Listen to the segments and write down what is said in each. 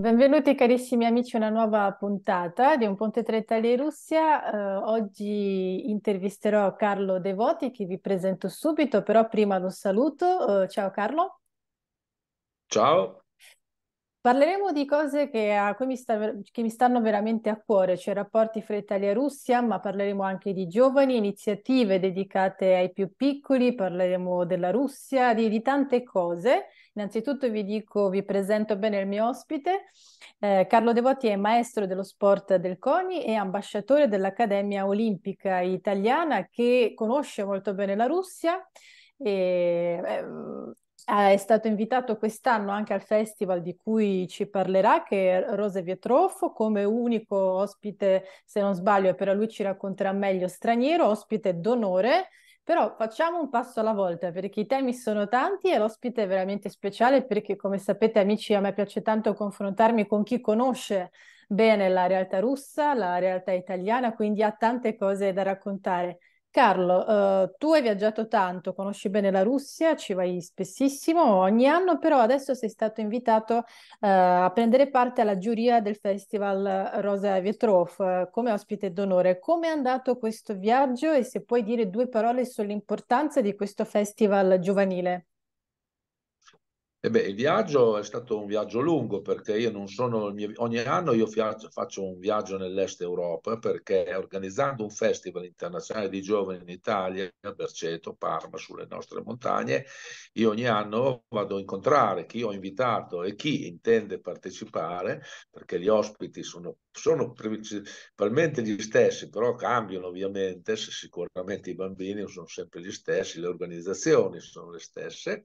Benvenuti carissimi amici a una nuova puntata di Un Ponte tra Italia e Russia. Eh, oggi intervisterò Carlo Devoti che vi presento subito, però prima lo saluto. Eh, ciao Carlo. Ciao. Parleremo di cose che, a, mi sta, che mi stanno veramente a cuore, cioè rapporti fra Italia e Russia, ma parleremo anche di giovani, iniziative dedicate ai più piccoli, parleremo della Russia, di, di tante cose. Innanzitutto vi dico, vi presento bene il mio ospite. Eh, Carlo Devoti è maestro dello sport del CONI e ambasciatore dell'Accademia Olimpica Italiana che conosce molto bene la Russia. E, ehm, è stato invitato quest'anno anche al festival di cui ci parlerà, che è Rose Vietrofo, come unico ospite, se non sbaglio, però lui ci racconterà meglio, straniero, ospite d'onore però facciamo un passo alla volta perché i temi sono tanti e l'ospite è veramente speciale perché, come sapete, amici, a me piace tanto confrontarmi con chi conosce bene la realtà russa, la realtà italiana, quindi ha tante cose da raccontare. Carlo, eh, tu hai viaggiato tanto, conosci bene la Russia, ci vai spessissimo ogni anno, però adesso sei stato invitato eh, a prendere parte alla giuria del festival Rosa Vetrov eh, come ospite d'onore. Come è andato questo viaggio e se puoi dire due parole sull'importanza di questo festival giovanile? E beh, il viaggio è stato un viaggio lungo perché io non sono il mio... ogni anno io faccio un viaggio nell'est Europa perché organizzando un festival internazionale di giovani in Italia, a Berceto, Parma, sulle nostre montagne, io ogni anno vado a incontrare chi ho invitato e chi intende partecipare perché gli ospiti sono, sono principalmente gli stessi, però cambiano ovviamente, sicuramente i bambini sono sempre gli stessi, le organizzazioni sono le stesse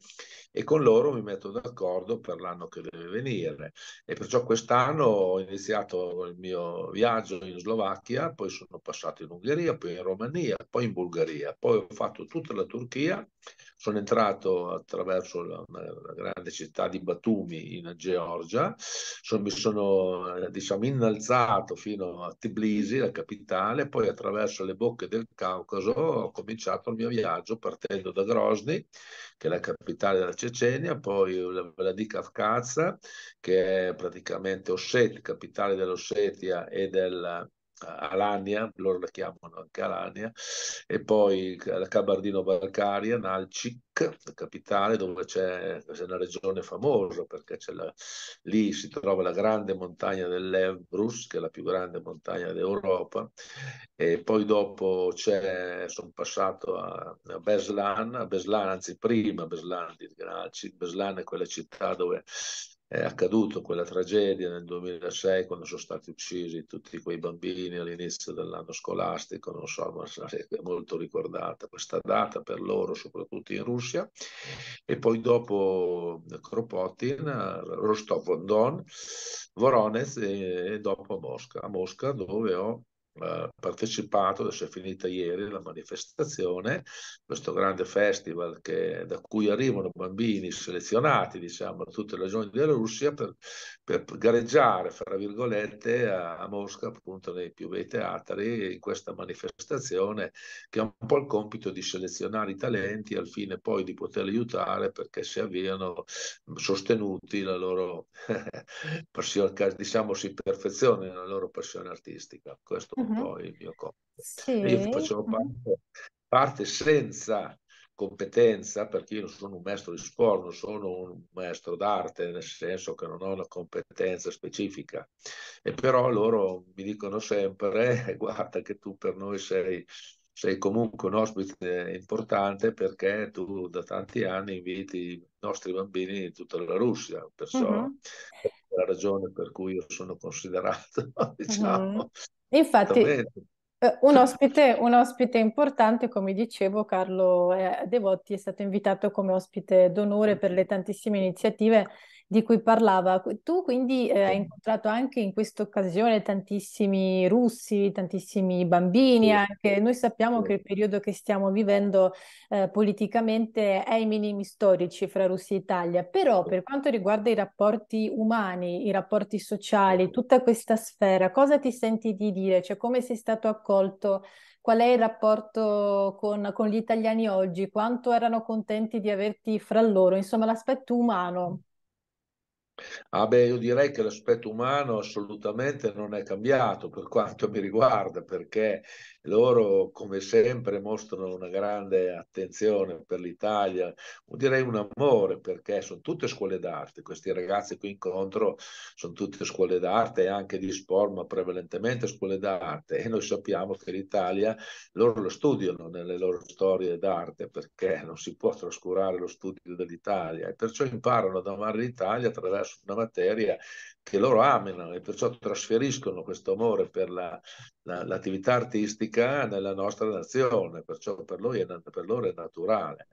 e con loro mi metto metto d'accordo per l'anno che deve venire. E perciò quest'anno ho iniziato il mio viaggio in Slovacchia, poi sono passato in Ungheria, poi in Romania, poi in Bulgaria, poi ho fatto tutta la Turchia sono entrato attraverso la, la grande città di Batumi in Georgia, sono, mi sono eh, diciamo, innalzato fino a Tbilisi, la capitale, poi attraverso le bocche del Caucaso ho cominciato il mio viaggio partendo da Grozny, che è la capitale della Cecenia, poi Vladikavkaz, che è praticamente Ossetia, capitale dell'Ossetia e del Alania, loro la chiamano anche Alania, e poi la Cabardino Barcaria, Nalcic, la capitale, dove c'è, c'è una regione famosa perché la, lì si trova la grande montagna dell'Evrus, che è la più grande montagna d'Europa, e poi dopo c'è, sono passato a, a Beslan, a Beslan, anzi prima Beslan di Nalcic, Beslan è quella città dove è accaduto quella tragedia nel 2006 quando sono stati uccisi tutti quei bambini all'inizio dell'anno scolastico, non so, ma è molto ricordata questa data per loro, soprattutto in Russia. E poi dopo eh, Kropotkin, Rostov-on-Don, Voronez e, e dopo Mosca, a Mosca dove ho eh, partecipato, adesso è finita ieri la manifestazione, questo grande festival che, da cui arrivano bambini selezionati diciamo, da tutte le regioni della Russia per, per gareggiare, fra virgolette, a, a, Mosca, appunto nei più bei teatri, in questa manifestazione che ha un po' il compito di selezionare i talenti al fine poi di poterli aiutare perché si avviano sostenuti la loro passione, diciamo si perfezionano la loro passione artistica. Questo uh-huh. poi il mio compito. Sì. Io facevo parte, parte, senza competenza, perché io non sono un maestro di sport, non sono un maestro d'arte, nel senso che non ho una competenza specifica. E però loro mi dicono sempre, eh, guarda che tu per noi sei sei comunque un ospite importante perché tu da tanti anni inviti i nostri bambini di tutta la Russia, perciò uh-huh la ragione per cui io sono considerato, diciamo. Mm-hmm. Infatti, eh, un ospite, un ospite, importante, come dicevo, Carlo eh, Devotti è stato invitato come ospite d'onore per le tantissime iniziative di cui parlava. Tu quindi eh, hai incontrato anche in questa occasione tantissimi russi, tantissimi bambini, anche noi sappiamo che il periodo che stiamo vivendo eh, politicamente è ai minimi storici fra Russia e Italia, però per quanto riguarda i rapporti umani, i rapporti sociali, tutta questa sfera, cosa ti senti di dire? Cioè come sei stato accolto? Qual è il rapporto con, con gli italiani oggi? Quanto erano contenti di averti fra loro? Insomma, l'aspetto umano. Ah beh, io direi che l'aspetto umano assolutamente non è cambiato per quanto mi riguarda, perché loro, come sempre, mostrano una grande attenzione per l'Italia, direi un amore, perché sono tutte scuole d'arte. Questi ragazzi qui incontro sono tutte scuole d'arte e anche di sport, ma prevalentemente scuole d'arte. E noi sappiamo che l'Italia loro lo studiano nelle loro storie d'arte, perché non si può trascurare lo studio dell'Italia e perciò imparano ad amare l'Italia attraverso una materia che loro amano e perciò trasferiscono questo amore per la, la, l'attività artistica nella nostra nazione, perciò per, è, per loro è naturale.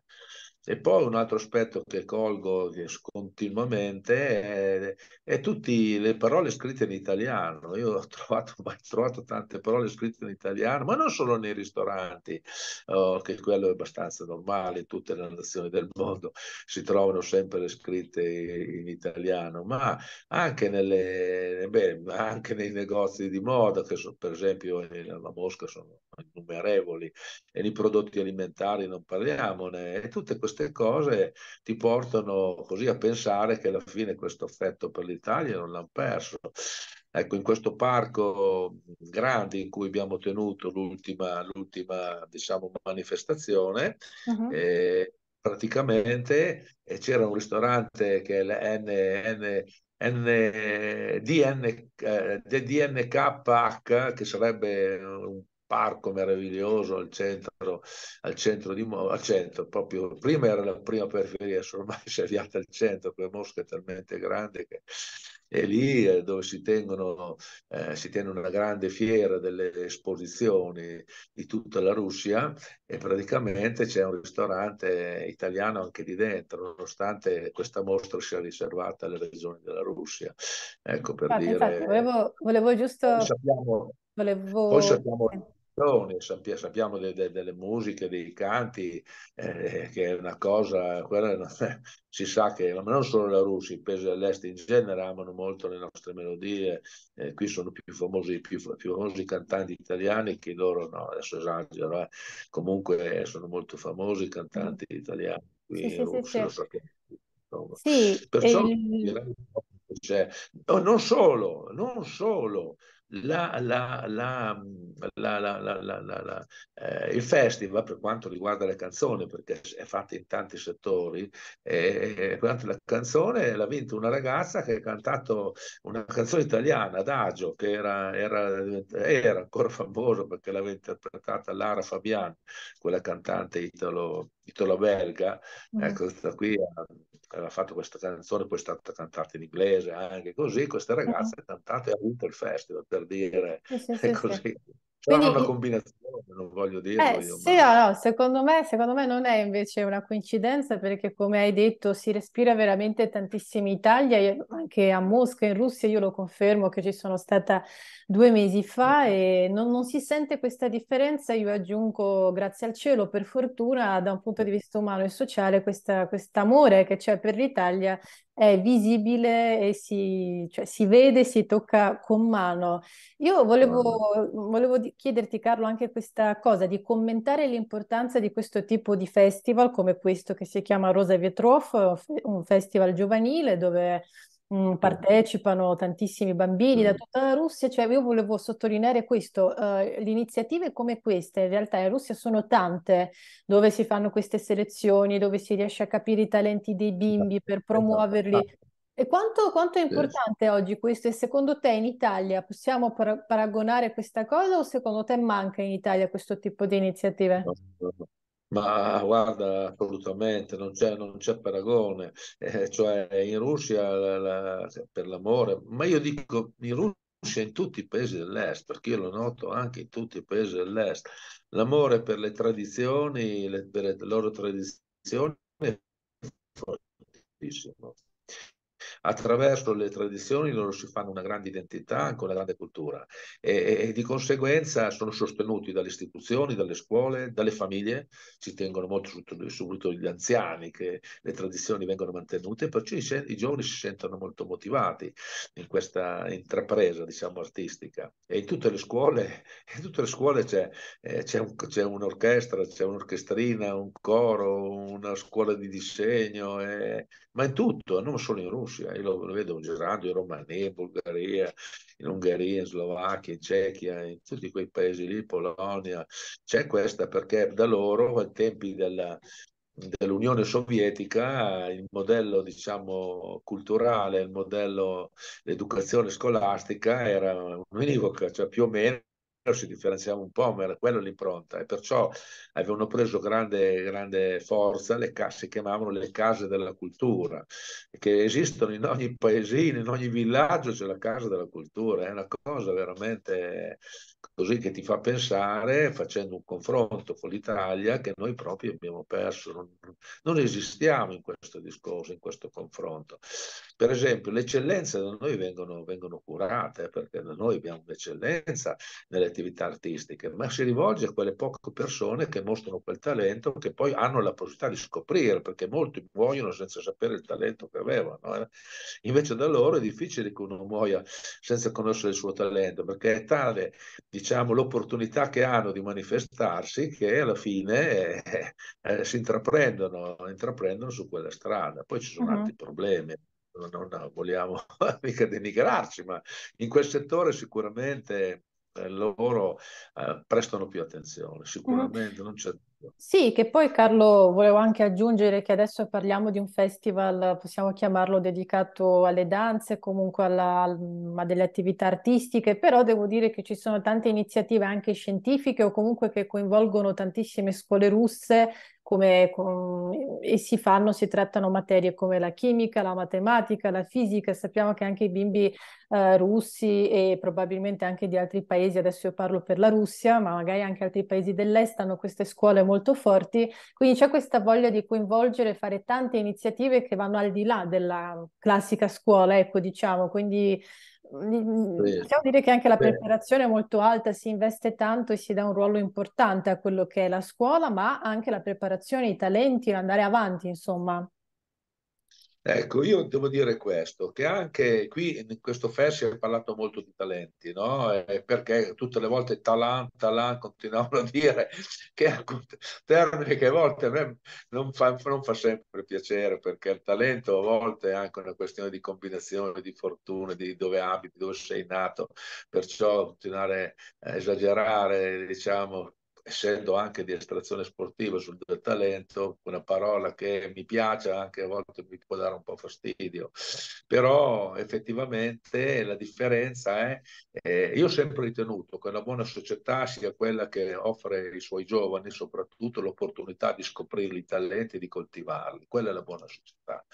E poi un altro aspetto che colgo continuamente è, è tutte le parole scritte in italiano. Io ho trovato, ho trovato, tante parole scritte in italiano, ma non solo nei ristoranti, oh, che quello è abbastanza normale, in tutte le nazioni del mondo si trovano sempre le scritte in italiano, ma anche, nelle, beh, anche nei negozi di moda, che sono, per esempio la Mosca sono innumerevoli, e di prodotti alimentari non parliamone, e tutte queste cose ti portano così a pensare che alla fine questo affetto per l'Italia non l'hanno perso. Ecco, in questo parco grande in cui abbiamo tenuto l'ultima, l'ultima diciamo, manifestazione, uh-huh. eh, praticamente eh, c'era un ristorante che è l'N, N, DN, eh, DNKH, che sarebbe un parco meraviglioso al centro, al centro di al centro, proprio prima era la prima periferia, sono ormai si è arrivata al centro, perché Mosca è talmente grande che è lì eh, dove si, tengono, eh, si tiene una grande fiera delle esposizioni di tutta la Russia e praticamente c'è un ristorante italiano anche lì dentro, nonostante questa mostra sia riservata alle regioni della Russia. Ecco per infatti, dire... Infatti, volevo, volevo, giusto... Sappiamo, volevo... Poi sappiamo canzoni, sappiamo, sappiamo de, de, delle musiche, dei canti, eh, che è una cosa, è, si sa che non solo la Russia, i paesi dell'est in genere amano molto le nostre melodie, eh, qui sono più famosi, più, più famosi cantanti italiani che loro, no, adesso esagero, eh, comunque eh, sono molto famosi i cantanti italiani qui sì, in sì, Russia, sì, so Sì, Perciò, ehm il... cioè, non solo, non solo, il festival per quanto riguarda le canzoni, perché è fatta in tanti settori, e, eh, eh, eh, durante la canzone l'ha vinta una ragazza che ha cantato una canzone italiana, Adagio, che era, era, era ancora famoso perché l'aveva interpretata Lara Fabian, quella cantante italo titola belga, mm. ecco, questa qui ha fatto questa canzone, poi è stata cantata in inglese anche così, questa mm-hmm. ragazza mm. ha cantato e ha vinto il festival, per dire sì, sì, così. Sì. Cioè, Quindi, una combinazione, non voglio dire. Eh, sì, ma... no, no, secondo me, secondo me non è invece una coincidenza perché come hai detto si respira veramente tantissimo in Italia, anche a Mosca, in Russia, io lo confermo che ci sono stata due mesi fa mm-hmm. e non, non si sente questa differenza, io aggiungo grazie al cielo, per fortuna da un punto di vista umano e sociale, questo amore che c'è per l'Italia è visibile e si, cioè, si vede, si tocca con mano. Io volevo, volevo chiederti, Carlo, anche questa cosa di commentare l'importanza di questo tipo di festival come questo che si chiama Rosa Vietroff, un festival giovanile dove Mm, partecipano tantissimi bambini da mm. tutta la Russia, cioè io volevo sottolineare questo, eh, le iniziative come queste in realtà in Russia sono tante, dove si fanno queste selezioni, dove si riesce a capire i talenti dei bimbi esatto, per esatto, promuoverli. E quanto, quanto è sì, sì. importante oggi questo? E secondo te in Italia possiamo para- paragonare questa cosa o secondo te manca in Italia questo tipo di iniziative? Ma guarda, assolutamente, non c'è, paragone. Eh, cioè, in Russia, la, la, cioè, per l'amore, ma io dico, in Russia, in tutti i paesi dell'est, perché io lo noto anche in tutti i paesi dell'est, l'amore per le tradizioni, le, per le loro tradizioni è fortissimo attraverso le tradizioni loro si fanno una grande identità, anche una grande cultura e, e di conseguenza sono sostenuti dalle istituzioni, dalle scuole, dalle famiglie, ci tengono molto subito gli anziani che le tradizioni vengono mantenute, perciò i, i giovani si sentono molto motivati in questa intrapresa diciamo artistica e in tutte le scuole, in tutte le scuole c'è, eh, c'è, un'orchestra, c'è un'orchestrina, un coro, una scuola di disegno. E, eh, ma in tutto, non solo in Russia, io lo, lo vedo girando in Romania, in Bulgaria, in Ungheria, in Slovacchia, in Cecchia, in tutti quei paesi lì, Polonia, c'è questa perché da loro ai tempi della, dell'Unione Sovietica il modello diciamo culturale, il modello l'educazione scolastica era univoca, cioè più o meno ci differenziamo un po', ma era quella l'impronta e perciò avevano preso grande, grande forza le si chiamavano le case della cultura, che esistono in ogni paesino, in ogni villaggio c'è la casa della cultura, è una cosa veramente così che ti fa pensare, facendo un confronto con l'Italia, che noi proprio abbiamo perso, non, non esistiamo in questo discorso, in questo confronto. Per esempio le eccellenze da noi vengono, vengono curate, eh, perché da noi abbiamo un'eccellenza nelle attività attività artistiche, ma si rivolge a quelle poche persone che mostrano quel talento, che poi hanno la possibilità di scoprire, perché molti muoiono senza sapere il talento che avevano. Eh. Invece da loro è difficile che uno muoia senza conoscere il suo talento, perché è tale diciamo, l'opportunità che hanno di manifestarsi che alla fine eh, eh, si intraprendono, intraprendono, su quella strada. Poi ci sono uh-huh. altri problemi, non, vogliamo mica denigrarci, ma in quel settore sicuramente eh, loro eh, prestano più attenzione, mm. sicuramente mm. non c'è sì, che poi Carlo volevo anche aggiungere che adesso parliamo di un festival, possiamo chiamarlo dedicato alle danze, comunque alla, a delle attività artistiche, però devo dire che ci sono tante iniziative anche scientifiche o comunque che coinvolgono tantissime scuole russe come, com- e si fanno, si trattano materie come la chimica, la matematica, la fisica. Sappiamo che anche i bimbi eh, russi e probabilmente anche di altri paesi, adesso io parlo per la Russia, ma magari anche altri paesi dell'est hanno queste scuole molto forti. Quindi c'è questa voglia di coinvolgere e fare tante iniziative che vanno al di là della classica scuola, ecco, diciamo. Quindi Possiamo dire che anche la preparazione è molto alta, si investe tanto e si dà un ruolo importante a quello che è la scuola, ma anche la preparazione, i talenti, l'andare avanti, insomma. Ecco, io devo dire questo, che anche qui in questo FES si è parlato molto di talenti, no? E eh, perché tutte le volte talent, talent continuavano a dire, che è un termine che a volte a me non fa, non fa sempre piacere, perché il talento a volte è anche una questione di combinazione, di fortuna, di dove abiti, dove sei nato, perciò continuare a esagerare, diciamo, essendo anche di estrazione sportiva sul talento, una parola che mi piace anche a volte mi può dare un po' fastidio, però effettivamente la differenza è, eh, io ho sempre ritenuto che una buona società sia quella che offre ai suoi giovani soprattutto l'opportunità di scoprire i talenti e di coltivarli, quella è la buona società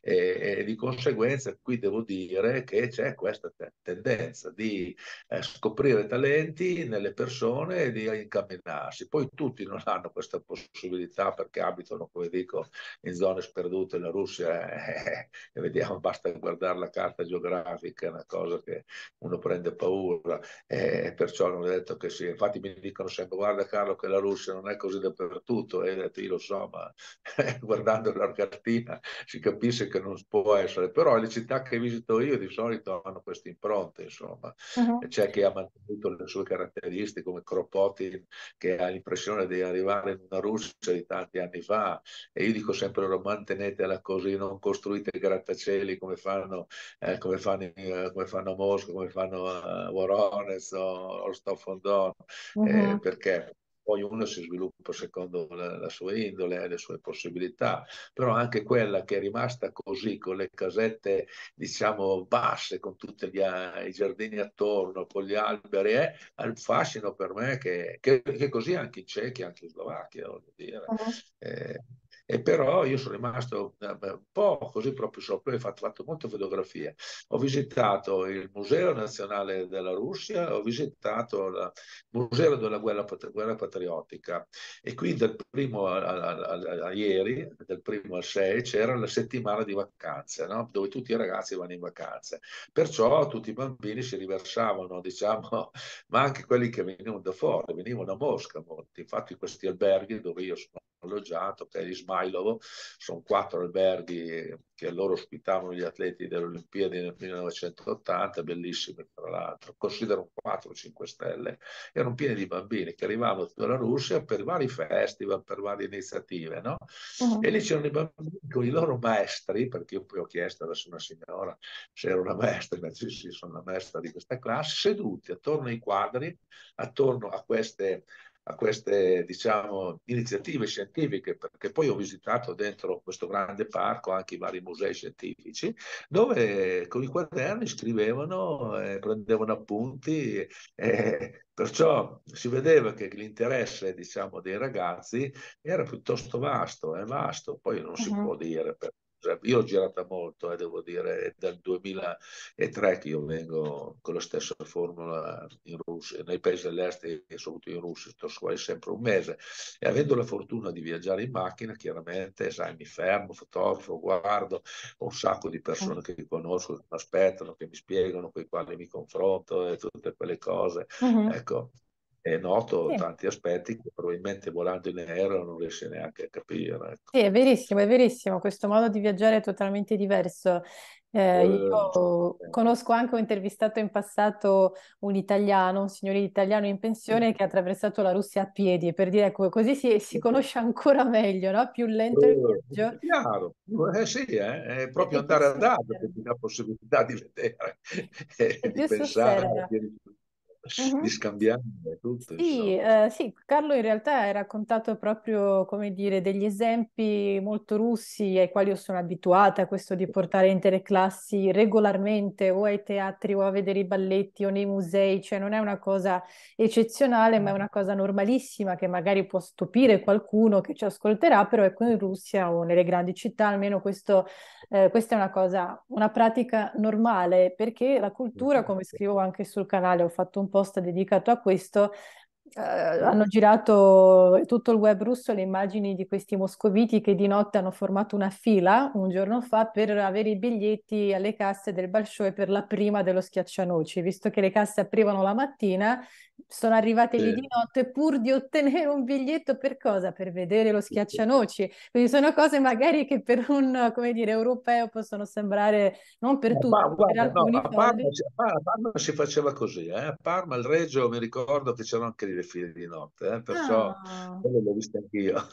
e, e di conseguenza qui devo dire che c'è questa tendenza di eh, scoprire talenti nelle persone e di incamminarli allenarsi. Poi tutti non hanno questa possibilità perché abitano, come dico, in zone sperdute. La Russia, eh, vediamo, basta guardare la carta geografica, è una cosa che uno prende paura. Eh, perciò non è detto che sì. Infatti mi dicono sempre, guarda Carlo che la Russia non è così dappertutto. E eh, detto, io lo so, ma guardando la cartina si capisce che non può essere. Però le città che visito io di solito hanno queste impronte, insomma. Uh-huh. C'è chi ha mantenuto le sue caratteristiche come Cropotin, che che ha l'impressione di arrivare in una Russia di tanti anni fa e io dico sempre loro mantenetela così, non costruite grattacieli come fanno, eh, come fanno, eh, come fanno Mosca, come fanno a eh, Voronez o, o Stoffondon, uh-huh. eh, mm-hmm. perché poi uno si sviluppa secondo la, la sua indole e le sue possibilità, però anche quella che è rimasta così con le casette diciamo basse, con tutti gli, i giardini attorno, con gli alberi, è un fascino per me che, che, che così anche in Cechia, anche in Slovacchia, voglio dire. Ah. Eh, e però io sono rimasto eh, un po' così proprio sopra, ho fatto, fatto molte fotografie. Ho visitato il Museo Nazionale della Russia, ho visitato il Museo della Guerra, Guerra Patriottica e qui dal primo a, a, a, a, ieri, dal primo al 6, c'era la settimana di vacanze, no? dove tutti i ragazzi vanno in vacanze. Perciò tutti i bambini si riversavano, diciamo, ma anche quelli che venivano da fuori, venivano a Mosca molti. Infatti questi alberghi dove io sono alloggiato, che è Mailovo, sono quattro alberghi che loro ospitavano gli atleti delle Olimpiadi nel 1980, bellissime tra l'altro, considero 4-5 stelle, erano pieni di bambini che arrivavano dalla Russia per vari festival, per varie iniziative, no? Uh-huh. E lì c'erano i bambini con i loro maestri, perché io poi ho chiesto adesso una signora se era una maestra, ma sì, sì, sono una maestra di questa classe, seduti attorno ai quadri, attorno a queste a queste diciamo, iniziative scientifiche, perché poi ho visitato dentro questo grande parco anche i vari musei scientifici, dove con i quaderni scrivevano, eh, prendevano appunti, eh, perciò si vedeva che l'interesse diciamo, dei ragazzi era piuttosto vasto, è vasto, poi non uh-huh. si mhm. può dire per io ho girato molto, eh, devo dire, dal 2003 che io vengo con la stessa formula in Russia, nei paesi dell'est e soprattutto in Russia, sto quasi sempre un mese e avendo la fortuna di viaggiare in macchina, chiaramente sai, mi fermo, fotografo, guardo, ho un sacco di persone certo. che conosco, che mi aspettano, che mi spiegano, con i quali mi confronto e tutte quelle cose. Uh-huh. Ecco, è noto sì. tanti aspetti che probabilmente volando in aereo non riesce neanche a capire. Ecco. Sì, è verissimo, è verissimo, questo modo di viaggiare è totalmente diverso. Eh, io eh, conosco anche, ho intervistato in passato un italiano, un signore italiano in mm. pensione che ha attraversato la Russia a piedi, per dire ecco, così si, si mm. conosce ancora meglio, no? più lento il eh, viaggio. Chiaro, eh sì, eh. è proprio andare a altro la possibilità di vedere, e di pensare, di uh-huh. di scambiare tutto. Sì, eh, sì, Carlo in realtà ha raccontato proprio, come dire, degli esempi molto russi ai quali io sono abituata, questo di portare intere classi regolarmente o ai teatri o a vedere i balletti o nei musei, cioè non è una cosa eccezionale, ma è una cosa normalissima che magari può stupire qualcuno che ci ascolterà, però ecco in Russia o nelle grandi città almeno questo, eh, questa è una cosa, una pratica normale, perché la cultura, come scrivo anche sul canale, ho fatto un po' post dedicato a questo, eh, ah. hanno girato tutto il web russo le immagini di questi moscoviti che di notte hanno formato una fila un giorno fa per avere i biglietti alle casse del Balshoe per la prima dello schiaccianoci, visto che le casse aprivano la mattina sono arrivate lì di notte pur di ottenere un biglietto per cosa? Per vedere lo schiaccianoci. Quindi sono cose magari che per un, come dire, europeo possono sembrare, non per eh, tutti, ma, guarda, per alcuni no, a, Parma, a, Parma, si faceva così, eh? a Parma, il Reggio, mi ricordo che c'erano anche le file di notte, eh? perciò ah. l'ho vista anch'io.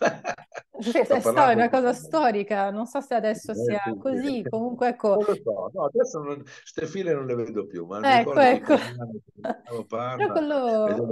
è storica, una cosa storica, non so se adesso eh, sia così, comunque ecco. Non lo so, no, adesso queste file non le vedo più, ma ecco, ecco. Parma, Però quello quello,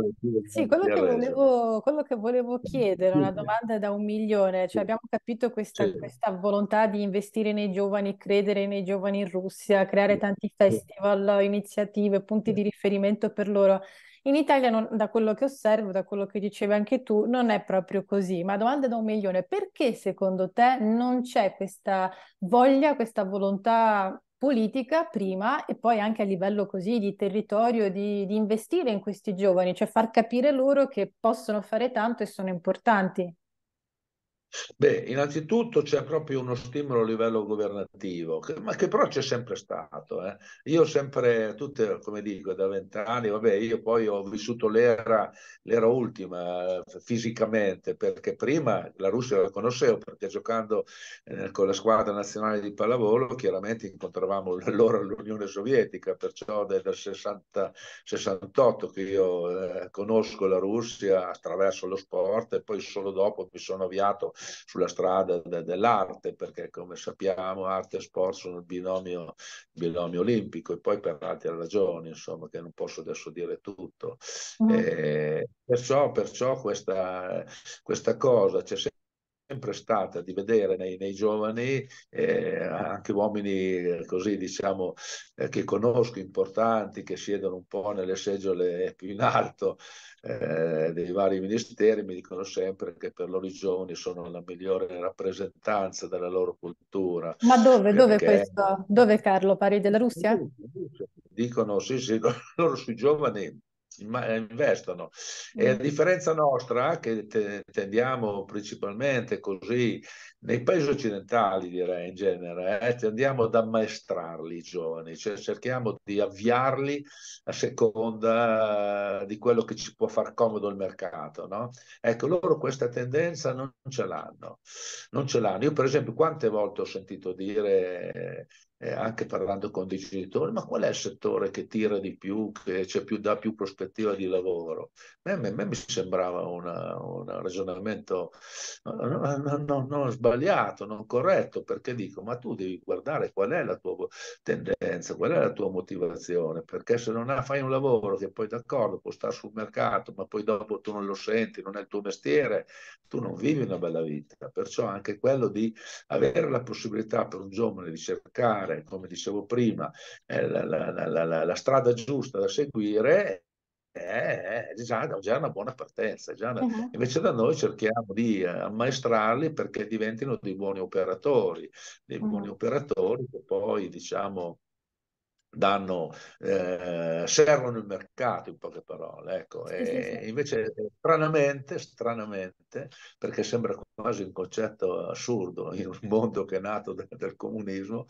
sì, quello, che eh, volevo, quello che volevo chiedere, una domanda da un milione, cioè abbiamo capito questa, sì. questa volontà di investire nei giovani, credere nei giovani in Russia, creare tanti festival, iniziative, punti di riferimento per loro. In Italia, non, da quello che osservo, da quello che dicevi anche tu, non è proprio così. Ma domanda da un milione, perché secondo te non c'è questa voglia, questa volontà politica prima e poi anche a livello così di territorio di, di investire in questi giovani, cioè far capire loro che possono fare tanto e sono importanti. Beh, innanzitutto c'è proprio uno stimolo a livello governativo, che, ma che però c'è sempre stato. Eh. Io sempre, tutte, come dico, da vent'anni, vabbè, io poi ho vissuto l'era, l'era ultima eh, fisicamente, perché prima la Russia la conoscevo, perché giocando eh, con la squadra nazionale di pallavolo, chiaramente incontravamo allora l'Unione Sovietica, perciò del, del 60, 68 che io eh, conosco la Russia attraverso lo sport e poi solo dopo mi sono avviato sulla strada de, dell'arte, perché come sappiamo arte e sport sono il binomio, binomio, olimpico e poi per altre ragioni, insomma, che non posso adesso dire tutto. Mm. Eh, perciò, perciò questa, questa cosa c'è cioè, sempre sempre stata di vedere nei, nei giovani, eh, anche uomini così diciamo eh, che conosco, importanti, che siedono un po' nelle seggiole più in alto eh, dei vari ministeri, mi dicono sempre che per loro i giovani sono la migliore rappresentanza della loro cultura. Ma dove, dove questo? Dove Carlo? Pari della Russia? Dicono sì, sì, loro sui giovani eh, investono. E a mm. differenza nostra, che te, tendiamo principalmente così, nei paesi occidentali direi in genere, eh, tendiamo ad ammaestrarli i giovani, cioè cerchiamo di avviarli a seconda di quello che ci può far comodo il mercato. No? Ecco, loro questa tendenza non ce l'hanno. Non ce l'hanno. Io per esempio quante volte ho sentito dire eh, anche parlando con dei genitori, ma qual è il settore che tira di più, che più, dà più prospettiva di lavoro? A me, a me mi sembrava un ragionamento non no, no, no, sbagliato, non corretto, perché dico, ma tu devi guardare qual è la tua tendenza, qual è la tua motivazione, perché se non fai un lavoro che poi d'accordo può stare sul mercato, ma poi dopo tu non lo senti, non è il tuo mestiere, tu non vivi una bella vita. Perciò anche quello di avere la possibilità per un giovane di cercare trovare, come dicevo prima, eh, la, la, la, la strada giusta da seguire è già, già, una buona partenza. Una... Uh-huh. Invece da noi cerchiamo di eh, ammaestrarli perché diventino dei buoni operatori, dei buoni uh-huh. operatori che poi diciamo danno, eh, servono il mercato in poche parole. Ecco. Sì, sì, sì. Invece eh, stranamente, stranamente, perché sembra quasi un concetto assurdo in un mondo che è nato da, dal comunismo,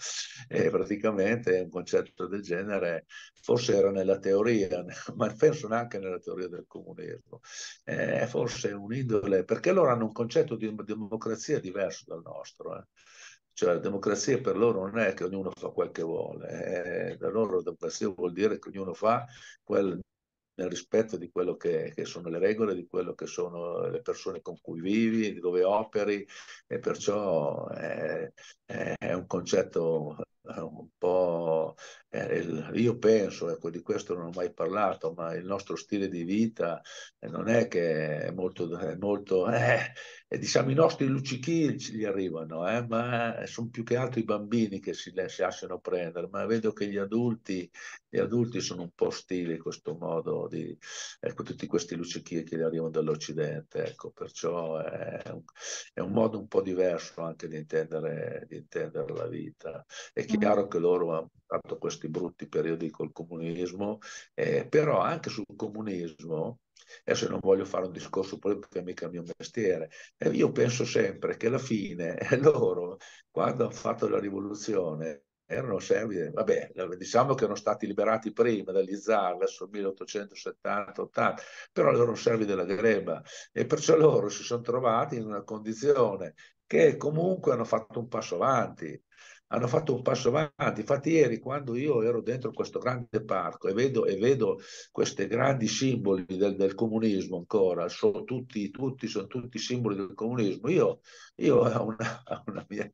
eh, praticamente un concetto del genere forse era nella teoria, ma penso neanche nella teoria del comunismo, eh, è eh, forse un'indole, perché loro hanno un concetto di democrazia diverso dal nostro. Eh. Cioè la democrazia per loro non è che ognuno fa quel che vuole, eh, per loro la democrazia vuol dire che ognuno fa quel nel rispetto di quello che, che, sono le regole, di quello che sono le persone con cui vivi, di dove operi e perciò è, è un concetto eh, un po' Eh, io penso, ecco, di questo non ho mai parlato, ma il nostro stile di vita eh, non è che è molto, è eh, molto eh, diciamo i nostri luccichini gli arrivano, eh, ma sono più che altro i bambini che si lasciano prendere, ma vedo che gli adulti, gli adulti sono un po' ostili in questo modo, di, ecco, tutti questi luccichini che gli arrivano dall'Occidente, ecco, perciò è un, è un, modo un po' diverso anche di intendere, di intendere la vita. È mm. chiaro mm. che loro passato questi brutti periodi col comunismo, eh, però anche sul comunismo, adesso non voglio fare un discorso politico che è mica il mio mestiere, eh, io penso sempre che alla fine eh, loro, quando hanno fatto la rivoluzione, erano servi, vabbè, diciamo che erano stati liberati prima dagli zar verso 1870-80, però erano servi della greba e perciò loro si sono trovati in una condizione che comunque hanno fatto un passo avanti hanno fatto un passo avanti. Infatti ieri quando io ero dentro questo grande parco e vedo, e vedo questi grandi simboli del, del comunismo ancora, sono tutti, tutti, sono tutti simboli del comunismo, io io ho una, una, mia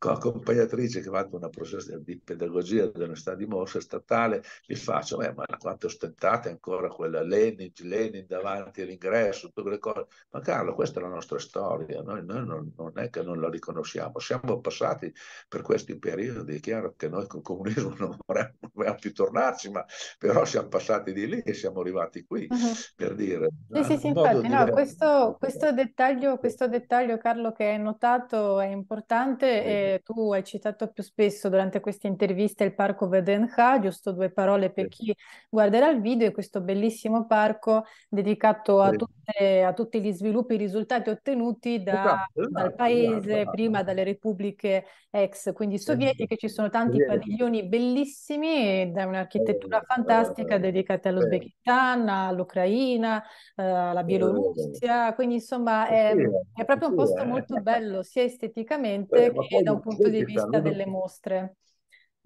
accompagnatrice che vado a una process- di pedagogia dell'università di Mosca statale, gli faccio, eh, ma quanto ostentate ancora quella Lenin, Lenin davanti all'ingresso, tutte quelle cose. Ma Carlo, questa è la nostra storia, noi, noi non, non, è che non la riconosciamo, siamo passati per questi periodi, è chiaro che noi con il comunismo non vorremmo, non vorremmo più tornarci, ma però siamo passati di lì e siamo arrivati qui, uh-huh. per dire. Sì, sì, sì, infatti, no, questo, questo, dettaglio, questo dettaglio, Carlo, che è notato è importante e tu hai citato più spesso durante queste interviste il parco Vedenha, giusto due parole per chi guarderà il video, è questo bellissimo parco dedicato a, tutte, a tutti gli sviluppi e risultati ottenuti da, esatto, dal esatto, paese, prima dalle repubbliche ex, quindi sovietiche, ci sono tanti padiglioni bellissimi da un'architettura fantastica dedicata all'Uzbekistan, all'Ucraina, eh, alla Bielorussia, quindi insomma è, eh, è proprio un posto eh. molto molto bello sia esteticamente eh, che da un punto di vista delle mostre.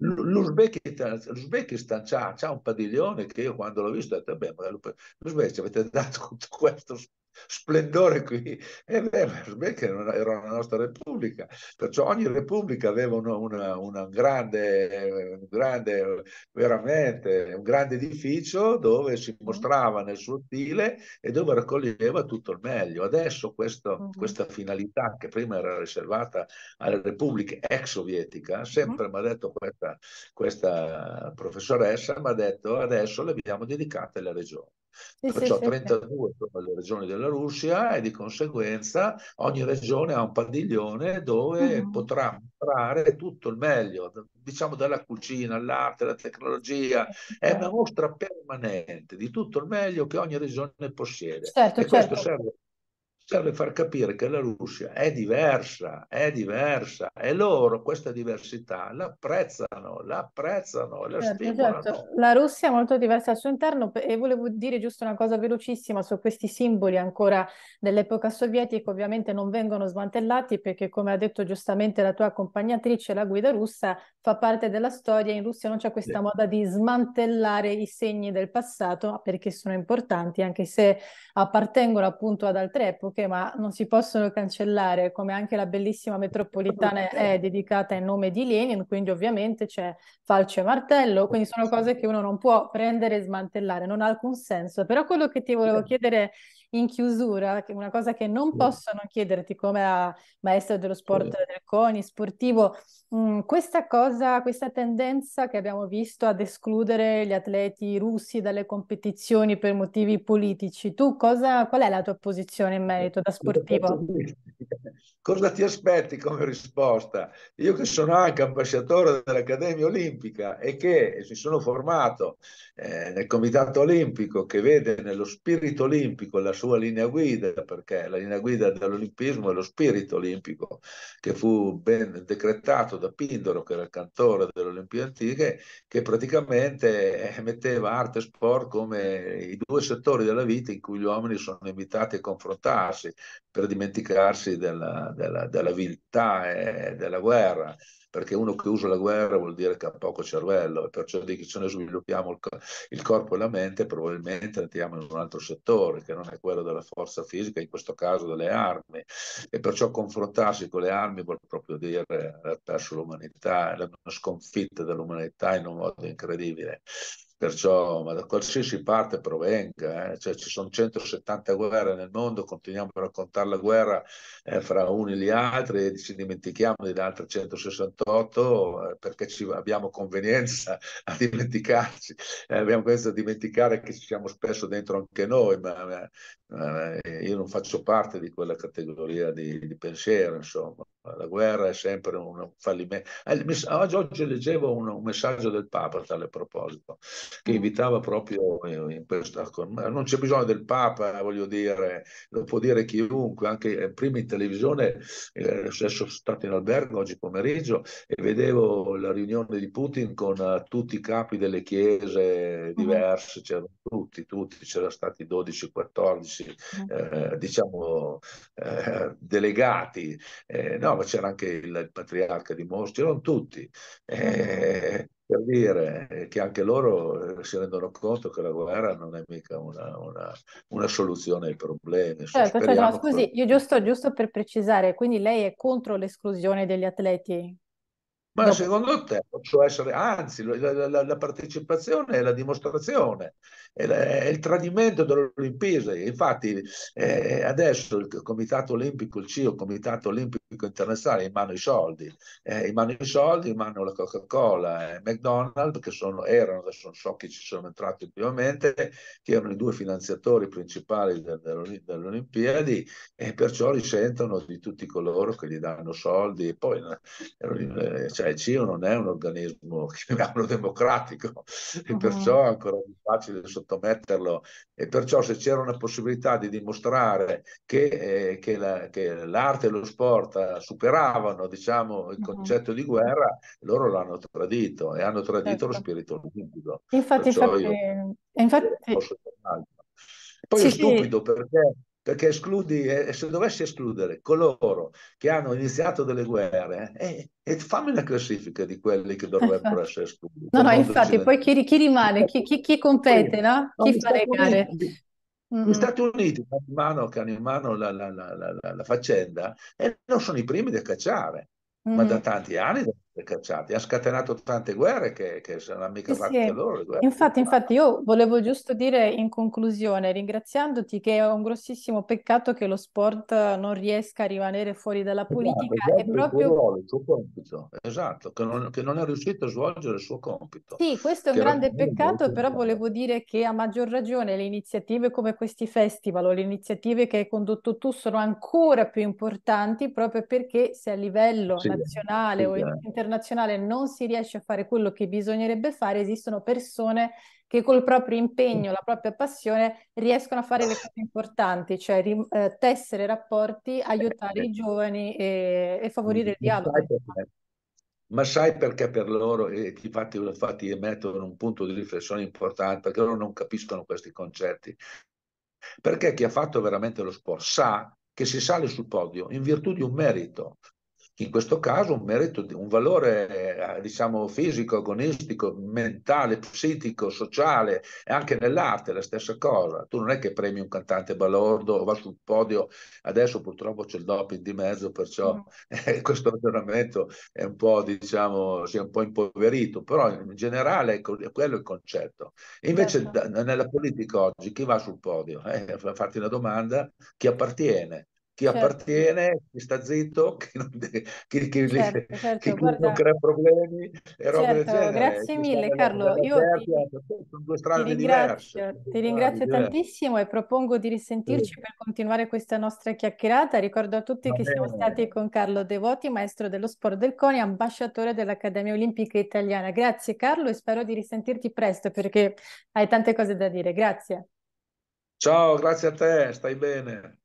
L'Uzbekistan, L'Uzbekistan c'ha, c'ha, un padiglione che io quando l'ho visto ho detto, beh, l'Uzbekistan avete dato tutto questo splendore qui. E beh, Becker era una nostra repubblica, perciò ogni repubblica aveva un grande, grande, veramente, un grande edificio dove si mostrava nel suo stile e dove raccoglieva tutto il meglio. Adesso questo, uh-huh. questa finalità che prima era riservata alle repubbliche ex sovietica, sempre uh-huh. mi ha detto questa, questa professoressa, mi ha detto adesso le abbiamo dedicate alle regioni. Sì, Perciò sì, 32 sì. sono le regioni della Russia e di conseguenza ogni regione ha un padiglione dove uh potrà mostrare tutto il meglio, diciamo dalla cucina all'arte, alla tecnologia. È una mostra permanente di tutto il meglio che ogni regione possiede. Certo, e certo. questo serve serve far capire che la Russia è diversa, è diversa e loro questa diversità l'apprezzano, l'apprezzano, la certo, esatto. stimolano. Certo. La Russia è molto diversa al suo interno e volevo dire giusto una cosa velocissima su questi simboli ancora dell'epoca sovietica, ovviamente non vengono smantellati perché come ha detto giustamente la tua accompagnatrice, la guida russa fa parte della storia, in Russia non c'è questa sì. moda di smantellare i segni del passato perché sono importanti anche se appartengono appunto ad altre epoche ma non si possono cancellare, come anche la bellissima metropolitana è dedicata in nome di Lenin, quindi ovviamente c'è falce e martello, quindi sono cose che uno non può prendere e smantellare, non ha alcun senso. Però quello che ti volevo certo. chiedere in chiusura, una cosa che non possono chiederti come maestro dello sport del CONI, sportivo, mh, mm, questa cosa, questa tendenza che abbiamo visto ad escludere gli atleti russi dalle competizioni per motivi politici, tu cosa, qual è la tua posizione in merito da sportivo? Cosa ti aspetti come risposta? Io che sono anche ambasciatore dell'Accademia Olimpica e che mi sono formato eh, nel Comitato Olimpico che vede nello spirito olimpico la sua linea guida, perché la linea guida dell'Olimpismo è lo spirito olimpico, che fu ben decretato da Pindaro, che era il cantore delle Olimpiadi antiche, che praticamente eh, metteva arte e sport come i due settori della vita in cui gli uomini sono invitati a confrontarsi per dimenticarsi della, della, della viltà e eh, della guerra perché uno che usa la guerra vuol dire che ha poco cervello e perciò di che ce ne sviluppiamo il, il, corpo e la mente probabilmente entriamo in un altro settore che non è quello della forza fisica, in questo caso delle armi e perciò confrontarsi con le armi vuol proprio dire eh, aver perso l'umanità, la sconfitta dell'umanità in un modo incredibile. Perciò, ma da qualsiasi parte provenga, eh? cioè, ci sono 170 guerre nel mondo, continuiamo a raccontare la guerra eh, fra uni e gli altri e ci dimentichiamo delle altre 168 eh, perché ci, abbiamo convenienza a dimenticarci, eh, abbiamo convenienza a dimenticare che ci siamo spesso dentro anche noi, ma, ma eh, io non faccio parte di quella categoria di, di pensiero, insomma. La guerra è sempre un fallimento. Eh, oggi, oggi leggevo un, un, messaggio del Papa a tale proposito, che mm. invitava proprio in questa... Non c'è bisogno del Papa, eh, voglio dire, lo può dire chiunque, anche eh, prima in televisione, eh, stato in albergo oggi pomeriggio e vedevo la riunione di Putin con tutti i capi delle chiese mm-hmm. diverse, c'erano tutti, tutti, c'erano stati 12, 14, mm. eh, diciamo, eh, delegati. Eh, no, no, ma c'era anche il, il patriarca di Mosca, c'erano tutti. Eh, per dire eh, che anche loro eh, si rendono conto che la guerra non è mica una, una, una soluzione ai problemi. Cioè, certo, certo, no, scusi, io giusto, giusto per precisare, quindi lei è contro l'esclusione degli atleti ma no. secondo te posso essere, anzi, la, la, la, partecipazione è la dimostrazione, è, la, è il tradimento dell'Olimpiade. Infatti, eh, adesso il Comitato Olimpico, il CIO, il Comitato Olimpico internazionale in mano i soldi, eh, in mano i soldi, in mano la Coca-Cola e McDonald's, che sono, erano, adesso non so chi ci sono entrati ultimamente, che erano i due finanziatori principali delle Olimpiadi e perciò risentono di tutti coloro che gli danno soldi. E poi eh, cioè, il CIO non è un organismo chiamiamolo democratico, e mm-hmm. perciò è ancora più facile sottometterlo. E perciò se c'era una possibilità di dimostrare che, eh, che, la, che l'arte e lo sport abbastanza eh, superavano diciamo, il mm-hmm. concetto di guerra, loro l'hanno tradito e hanno tradito certo. lo spirito liquido. Infatti, infatti, eh, infatti... Poi sì, è stupido sì. perché perché escludi, eh, se dovessi escludere coloro che hanno iniziato delle guerre, eh, eh, fammi una classifica di quelli che dovrebbero essere esclusi. No, no, infatti, poi chi, chi rimane, chi, chi, chi compete, no? no chi fa le gare? Mm-hmm. Gli Stati Uniti hanno in mano, hanno in mano la, la, la, la, faccenda e eh, non sono i primi da cacciare, mm-hmm. ma da tanti anni da cacciati. Ha scatenato tante guerre che, che sono amica sì, fatte sì. loro. Infatti, infatti, io volevo giusto dire in conclusione, ringraziandoti, che è un grossissimo peccato che lo sport non riesca a rimanere fuori dalla esatto, politica. Esatto, è proprio il suo, ruolo, il suo compito, esatto, che non, che non, è riuscito a svolgere il suo compito. Sì, questo è un grande peccato, però volevo dire che a maggior ragione le iniziative come questi festival o le iniziative che hai condotto tu sono ancora più importanti proprio perché se a livello sì, nazionale sì, o internazionale internazionale non si riesce a fare quello che bisognerebbe fare, esistono persone che col proprio impegno, la propria passione riescono a fare le cose importanti, cioè ri- eh, tessere rapporti, eh, aiutare i eh. giovani e, e favorire il dialogo. Ma sai perché per loro, e infatti, infatti emettono un punto di riflessione importante, perché loro non capiscono questi concetti. Perché chi ha fatto veramente lo sport sa che si sale sul podio in virtù di un merito, in questo caso un, merito, un valore eh, diciamo, fisico, agonistico, mentale, psichico, sociale e anche nell'arte la stessa cosa. Tu non è che premi un cantante balordo o va sul podio, adesso purtroppo c'è il doping di mezzo, perciò mm. eh, questo ragionamento è un po', diciamo, si è un po' impoverito, però in generale è, ecco, è quello il concetto. invece certo. da, nella politica oggi chi va sul podio? Eh, farti una domanda, chi appartiene? certo. appartiene, chi sta zitto, chi non, deve, che, che, certo, certo, che non crea problemi e robe del certo, genere. Grazie mille Carlo, io terapia, ti, sono due strade ti ringrazio, diverse, ti ringrazio tantissimo e propongo di risentirci sì. per continuare questa nostra chiacchierata. Ricordo a tutti Va che bene. siamo stati con Carlo Devoti, maestro dello sport del CONI, ambasciatore dell'Accademia Olimpica Italiana. Grazie Carlo e spero di risentirti presto perché hai tante cose da dire. Grazie. Ciao, grazie a te, stai bene.